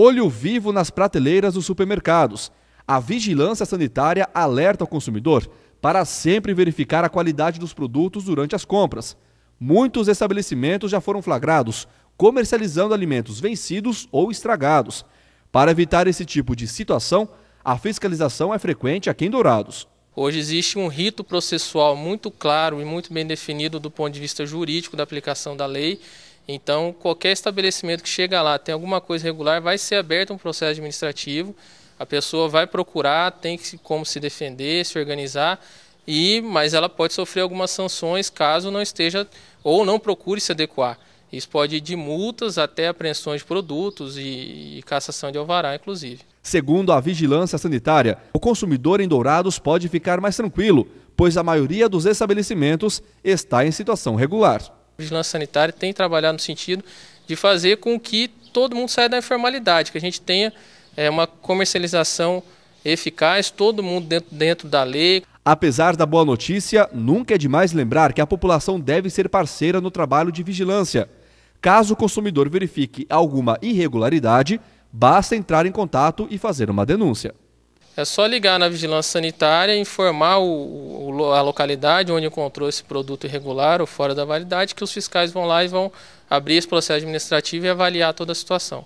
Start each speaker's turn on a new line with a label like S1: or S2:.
S1: Olho vivo nas prateleiras dos supermercados. A vigilância sanitária alerta o consumidor para sempre verificar a qualidade dos produtos durante as compras. Muitos estabelecimentos já foram flagrados comercializando alimentos vencidos ou estragados. Para evitar esse tipo de situação, a fiscalização é frequente aqui em Dourados.
S2: Hoje existe um rito processual muito claro e muito bem definido do ponto de vista jurídico da aplicação da lei então, qualquer estabelecimento que chega lá, tem alguma coisa regular, vai ser aberto um processo administrativo. A pessoa vai procurar, tem que, como se defender, se organizar, e mas ela pode sofrer algumas sanções caso não esteja ou não procure se adequar. Isso pode ir de multas até apreensões de produtos e, e cassação de alvará, inclusive.
S1: Segundo a vigilância sanitária, o consumidor em Dourados pode ficar mais tranquilo, pois a maioria dos estabelecimentos está em situação regular
S2: vigilância sanitária tem trabalhado no sentido de fazer com que todo mundo saia da informalidade, que a gente tenha é, uma comercialização eficaz, todo mundo dentro, dentro da lei.
S1: Apesar da boa notícia, nunca é demais lembrar que a população deve ser parceira no trabalho de vigilância. Caso o consumidor verifique alguma irregularidade, basta entrar em contato e fazer uma denúncia.
S2: É só ligar na vigilância sanitária, informar o, a localidade onde encontrou esse produto irregular ou fora da validade, que os fiscais vão lá e vão abrir esse processo administrativo e avaliar toda a situação.